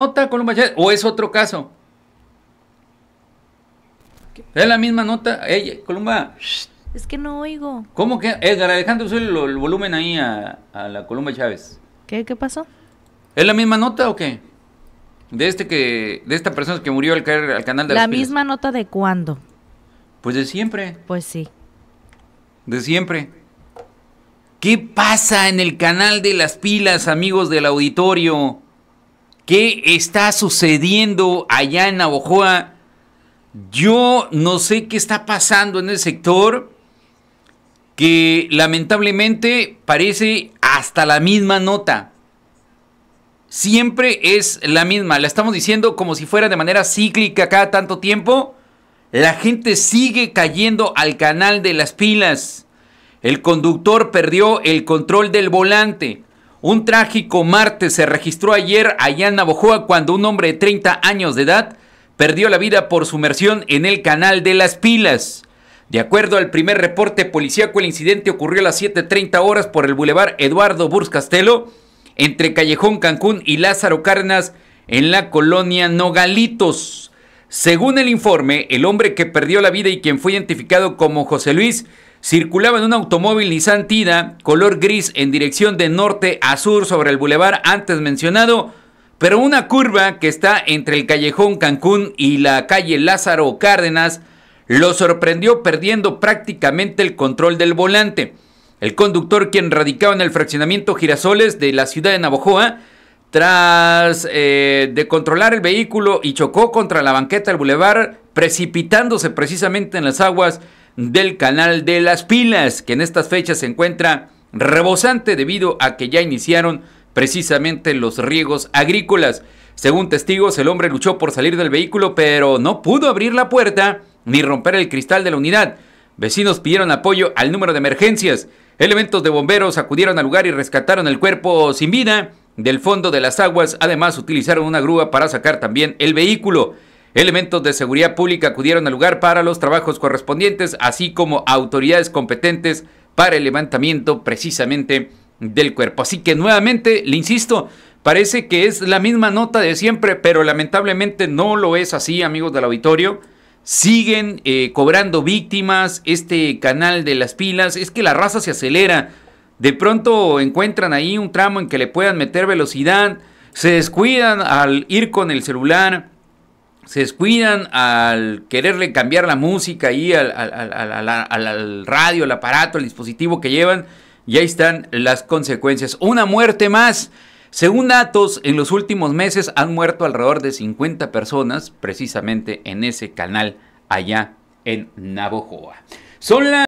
nota Columba Chávez? o es otro caso? Es la misma nota. Ey, Columba. Es que no oigo. ¿Cómo que? Edgar Alejandro, sube el, volumen ahí a, la Columba Chávez. ¿Qué, ¿Qué pasó? ¿Es la misma nota o qué? De este que, de esta persona que murió al caer al canal de las la misma nota de cuándo. Pues de siempre. Pues sí. De siempre. ¿Qué pasa en el canal de las pilas, amigos del auditorio? ¿Qué está sucediendo allá en Navojoa? Yo no sé qué está pasando en el sector que lamentablemente parece hasta la misma nota. Siempre es la misma. La estamos diciendo como si fuera de manera cíclica cada tanto tiempo. La gente sigue cayendo al canal de las pilas. El conductor perdió el control del volante. Un trágico martes se registró ayer allá en Navojoa cuando un hombre de 30 años de edad perdió la vida por sumersión en el canal de las pilas. De acuerdo al primer reporte policíaco, el incidente ocurrió a las 7.30 horas por el bulevar Eduardo Burs Castelo, entre Callejón Cancún y Lázaro Carnas, en la colonia Nogalitos. Según el informe, el hombre que perdió la vida y quien fue identificado como José Luis circulaba en un automóvil Nissan Tida color gris en dirección de norte a sur sobre el bulevar antes mencionado, pero una curva que está entre el callejón Cancún y la calle Lázaro Cárdenas lo sorprendió perdiendo prácticamente el control del volante. El conductor, quien radicaba en el fraccionamiento Girasoles de la ciudad de Navojoa, tras eh, de controlar el vehículo y chocó contra la banqueta del bulevar, precipitándose precisamente en las aguas del canal de las pilas, que en estas fechas se encuentra rebosante debido a que ya iniciaron precisamente los riegos agrícolas. Según testigos, el hombre luchó por salir del vehículo, pero no pudo abrir la puerta ni romper el cristal de la unidad. Vecinos pidieron apoyo al número de emergencias. Elementos de bomberos acudieron al lugar y rescataron el cuerpo sin vida del fondo de las aguas. Además, utilizaron una grúa para sacar también el vehículo. Elementos de seguridad pública acudieron al lugar para los trabajos correspondientes, así como autoridades competentes para el levantamiento precisamente del cuerpo. Así que nuevamente, le insisto, parece que es la misma nota de siempre, pero lamentablemente no lo es así, amigos del auditorio. Siguen eh, cobrando víctimas, este canal de las pilas, es que la raza se acelera de pronto encuentran ahí un tramo en que le puedan meter velocidad, se descuidan al ir con el celular, se descuidan al quererle cambiar la música ahí al, radio, al aparato, al dispositivo que llevan, y ahí están las consecuencias. Una muerte más. Según datos, en los últimos meses han muerto alrededor de 50 personas precisamente en ese canal allá en Navojoa. Son las